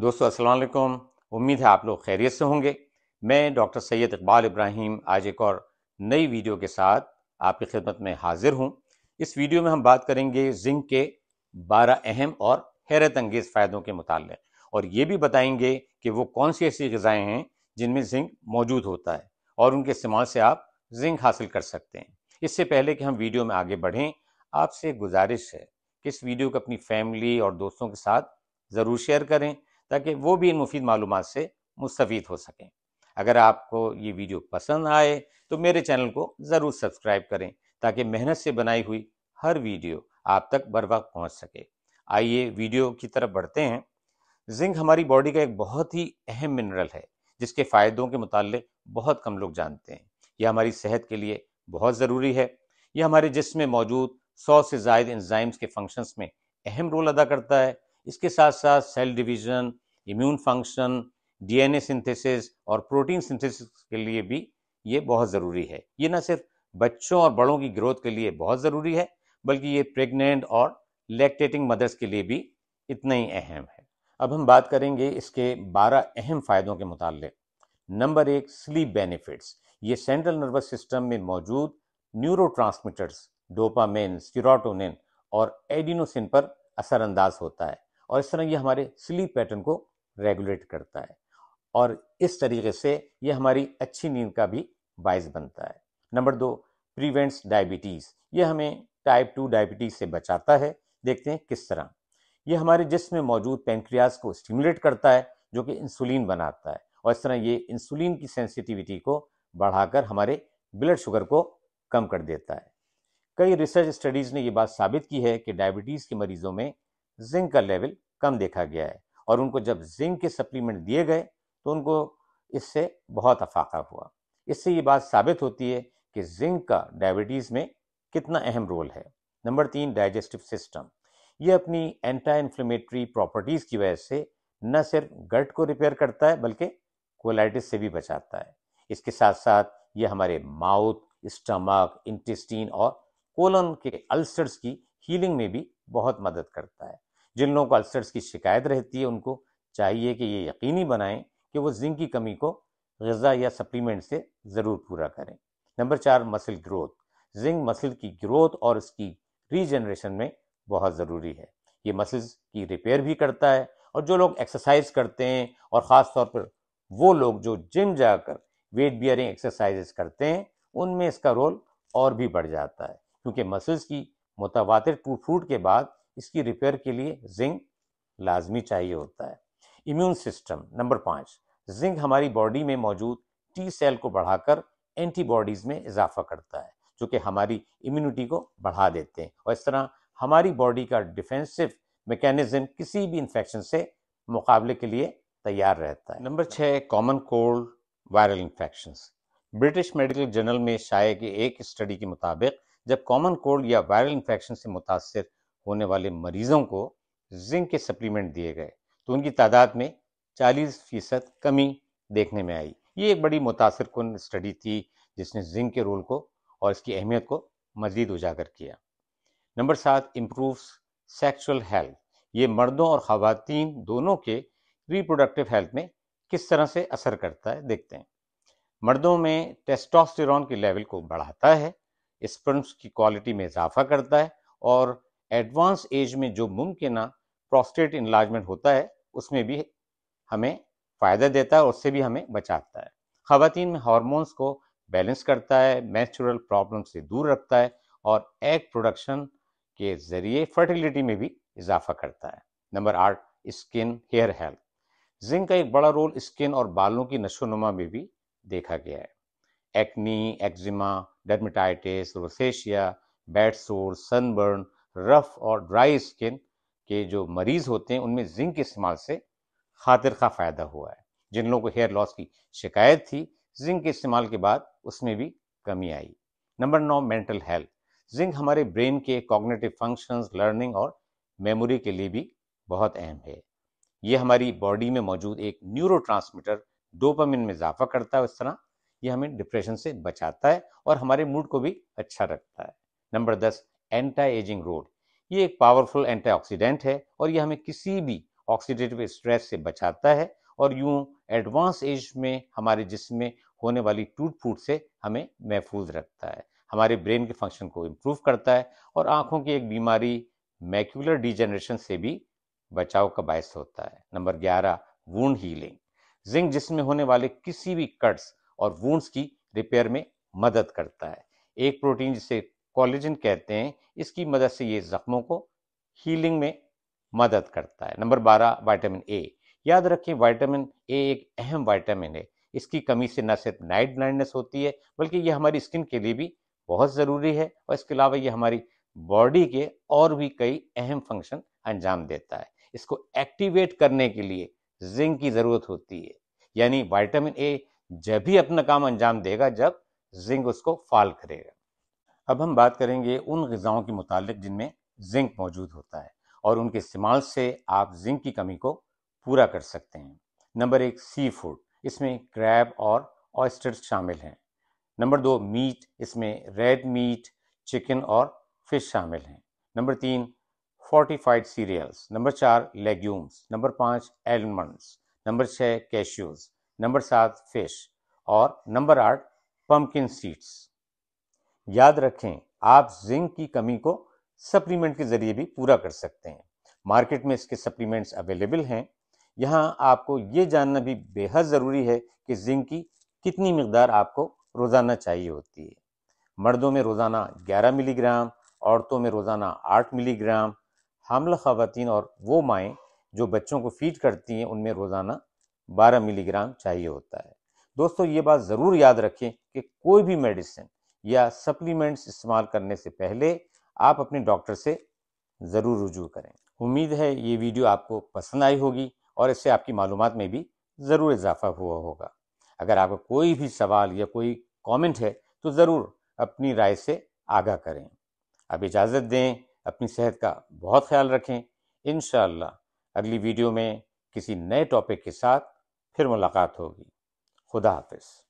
दोस्तों असल उम्मीद है आप लोग खैरियत से होंगे मैं डॉक्टर सैयद इकबाल इब्राहिम आज एक और नई वीडियो के साथ आपकी खिदमत में हाजिर हूँ इस वीडियो में हम बात करेंगे जिंक के बारह अहम और हैरत अंगेज़ फ़ायदों के मुतल और ये भी बताएंगे कि वो कौन सी ऐसी गज़ाएँ हैं जिनमें जिंक मौजूद होता है और उनके इस्तेमाल से आप जिंक हासिल कर सकते हैं इससे पहले कि हम वीडियो में आगे बढ़ें आपसे गुजारिश है कि इस वीडियो को अपनी फैमिली और दोस्तों के साथ ज़रूर शेयर करें ताकि वो भी इन मुफीद मालूम से मुस्तफ़ हो सकें अगर आपको ये वीडियो पसंद आए तो मेरे चैनल को ज़रूर सब्सक्राइब करें ताकि मेहनत से बनाई हुई हर वीडियो आप तक बर वक्त पहुँच सके आइए वीडियो की तरफ बढ़ते हैं जिंक हमारी बॉडी का एक बहुत ही अहम मिनरल है जिसके फ़ायदों के मुताल बहुत कम लोग जानते हैं यह हमारी सेहत के लिए बहुत ज़रूरी है यह हमारे जिसम में मौजूद सौ से जायद इंजाइम्स के फंक्शंस में अहम रोल अदा करता है इसके साथ साथ cell division immune function DNA synthesis और प्रोटीन सिंथेसिस के लिए भी ये बहुत ज़रूरी है ये ना सिर्फ बच्चों और बड़ों की ग्रोथ के लिए बहुत ज़रूरी है बल्कि ये प्रेग्नेंट और लैक्टेटिंग मदर्स के लिए भी इतना ही अहम है अब हम बात करेंगे इसके 12 अहम फ़ायदों के मुतालिक नंबर एक स्लीप बेनिफिट्स ये सेंट्रल नर्वस सिस्टम में मौजूद न्यूरो डोपामेन स्टीरोटोनिन और एडिनोसिन पर असरअंदाज होता है और इस तरह ये हमारे स्लीप पैटर्न को रेगुलेट करता है और इस तरीके से ये हमारी अच्छी नींद का भी बायस बनता है नंबर दो प्रिवेंट्स डायबिटीज़ ये हमें टाइप टू डायबिटीज़ से बचाता है देखते हैं किस तरह ये हमारे जिसम में मौजूद पेंक्रियाज को स्टिमुलेट करता है जो कि इंसुलिन बनाता है और इस तरह ये इंसुलिन की सेंसिटिविटी को बढ़ाकर हमारे ब्लड शुगर को कम कर देता है कई रिसर्च स्टडीज़ ने ये बात साबित की है कि डायबिटीज़ के मरीज़ों में जिंक का लेवल कम देखा गया है और उनको जब जिंक के सप्लीमेंट दिए गए तो उनको इससे बहुत अफाका हुआ इससे ये बात साबित होती है कि जिंक का डायबिटीज़ में कितना अहम रोल है नंबर तीन डाइजेस्टिव सिस्टम ये अपनी एंटा इन्फ्लेमेटरी प्रॉपर्टीज़ की वजह से न सिर्फ गट को रिपेयर करता है बल्कि कोलाइटिस से भी बचाता है इसके साथ साथ ये हमारे माउथ स्टमक इंटेस्टीन और कोलन के अल्सर्स की हीलिंग में भी बहुत मदद करता है जिन लोगों को अल्सर्स की शिकायत रहती है उनको चाहिए कि ये यकीनी बनाएं कि वो जिंक की कमी को गज़ा या सप्लीमेंट से ज़रूर पूरा करें नंबर चार मसल ग्रोथ जिंक मसल की ग्रोथ और उसकी रीजनरेशन में बहुत ज़रूरी है ये मसल्स की रिपेयर भी करता है और जो लोग एक्सरसाइज करते हैं और ख़ास तौर पर वो लोग जो जिम जाकर वेट बियरिंग एक्सरसाइज करते हैं उनमें इसका रोल और भी बढ़ जाता है क्योंकि मसल्स की मुतवा टूट फूट के बाद इसकी रिपेयर के लिए जिंक लाजमी चाहिए होता है इम्यून सिस्टम नंबर पाँच जिंक हमारी बॉडी में मौजूद टी सेल को बढ़ाकर एंटीबॉडीज़ में इजाफा करता है जो कि हमारी इम्यूनिटी को बढ़ा देते हैं और इस तरह हमारी बॉडी का डिफेंसिव मैकेनिज्म किसी भी इन्फेक्शन से मुकाबले के लिए तैयार रहता है नंबर छः common cold viral infection British medical journal में शाये के एक स्टडी के मुताबिक जब कॉमन कोल्ड या वायरल इन्फेक्शन से मुतासर होने वाले मरीजों को जिंक के सप्लीमेंट दिए गए तो उनकी तादाद में 40 फीसद कमी देखने में आई ये एक बड़ी मुतासर कन स्टडी थी जिसने जिंक के रोल को और इसकी अहमियत को मजीद उजागर किया नंबर सात इम्प्रूव सेक्शुअल हेल्थ ये मर्दों और खातन दोनों के रिप्रोडक्टिव हेल्थ में किस तरह से असर करता है देखते हैं मर्दों में टेस्टोस्टेरॉन के लेवल को बढ़ाता है स्पर्म्स की क्वालिटी में इजाफा करता है और एडवांस एज में जो मुमकिन प्रोस्टेट इन्लाजमेंट होता है उसमें भी हमें फ़ायदा देता है और उससे भी हमें बचाता है ख़वातीन में हार्मोन्स को बैलेंस करता है नेचुरल प्रॉब्लम से दूर रखता है और एग प्रोडक्शन के ज़रिए फर्टिलिटी में भी इजाफा करता है नंबर आठ स्किन हेयर हेल्थ जिंक का एक बड़ा रोल स्किन और बालों की नशोनुमा में भी देखा गया है acne eczema dermatitis rosacea bed sore sunburn rough और ड्राई स्किन के जो मरीज़ होते हैं उनमें जिंक के इस्तेमाल से खातिर का फ़ायदा हुआ है जिन लोगों को हेयर लॉस की शिकायत थी जिंक के इस्तेमाल के बाद उसमें भी कमी आई नंबर नौ मेंटल हेल्थ जिंक हमारे ब्रेन के कॉग्नेटिव फंक्शंस लर्निंग और मेमोरी के लिए भी बहुत अहम है ये हमारी बॉडी में मौजूद एक न्यूरो डोपामिन में इजाफा करता है इस तरह ये हमें डिप्रेशन से बचाता है और हमारे मूड को भी अच्छा रखता है नंबर दस एंटा एजिंग रोड ये एक पावरफुल एंटीऑक्सीडेंट है और ये हमें किसी भी ऑक्सीडेटिव स्ट्रेस से बचाता है और यूं एडवांस एज में हमारे जिसम में होने वाली टूट फूट से हमें महफूज रखता है हमारे ब्रेन के फंक्शन को इम्प्रूव करता है और आंखों की एक बीमारी मैक्यूलर डिजेनरेशन से भी बचाव का बायस होता है नंबर ग्यारह वूंड हीलिंग जिंक जिसमें होने वाले किसी भी कट्स और वूंड्स की रिपेयर में मदद करता है एक प्रोटीन जिसे कॉलेजन कहते हैं इसकी मदद से ये ज़ख्मों को हीलिंग में मदद करता है नंबर बारह वाइटामिन ए याद रखें वाइटामिन ए एक अहम वाइटामिन है इसकी कमी से न सिर्फ नाइट ब्लाइंडनेस होती है बल्कि ये हमारी स्किन के लिए भी बहुत ज़रूरी है और इसके अलावा ये हमारी बॉडी के और भी कई अहम फंक्शन अंजाम देता है इसको एक्टिवेट करने के लिए जिंक की ज़रूरत होती है यानी वाइटामिन ए जब भी अपना काम अंजाम देगा जब जिंक उसको फाल करेगा अब हम बात करेंगे उन गज़ाओं के मुतालिक जिनमें जिंक मौजूद होता है और उनके इस्तेमाल से आप जिंक की कमी को पूरा कर सकते हैं नंबर एक सी फूड इसमें क्रैब और ऑयस्टर्स शामिल हैं नंबर दो मीट इसमें रेड मीट चिकन और फिश शामिल हैं नंबर तीन फोर्टिफाइड सीरियल्स नंबर चार लेग्यूम्स नंबर पाँच एलमंड्स नंबर छः कैश्यूज़ नंबर सात फिश और नंबर आठ पम्पकिन सीड्स याद रखें आप जिंक की कमी को सप्लीमेंट के ज़रिए भी पूरा कर सकते हैं मार्केट में इसके सप्लीमेंट्स अवेलेबल हैं यहाँ आपको ये जानना भी बेहद ज़रूरी है कि जिंक की कितनी मकदार आपको रोज़ाना चाहिए होती है मर्दों में रोज़ाना 11 मिलीग्राम औरतों में रोज़ाना 8 मिलीग्राम हमल ख़वान और वो माएँ जो बच्चों को फीड करती हैं उनमें रोज़ाना 12 मिलीग्राम चाहिए होता है दोस्तों ये बात ज़रूर याद रखें कि कोई भी मेडिसिन या सप्लीमेंट्स इस्तेमाल करने से पहले आप अपने डॉक्टर से ज़रूर रुजू करें उम्मीद है ये वीडियो आपको पसंद आई होगी और इससे आपकी मालूम में भी ज़रूर इजाफा हुआ होगा अगर आपका कोई भी सवाल या कोई कमेंट है तो ज़रूर अपनी राय से आगाह करें अब इजाज़त दें अपनी सेहत का बहुत ख्याल रखें इन अगली वीडियो में किसी नए टॉपिक के साथ फिर मुलाकात होगी खुदा हाफिज़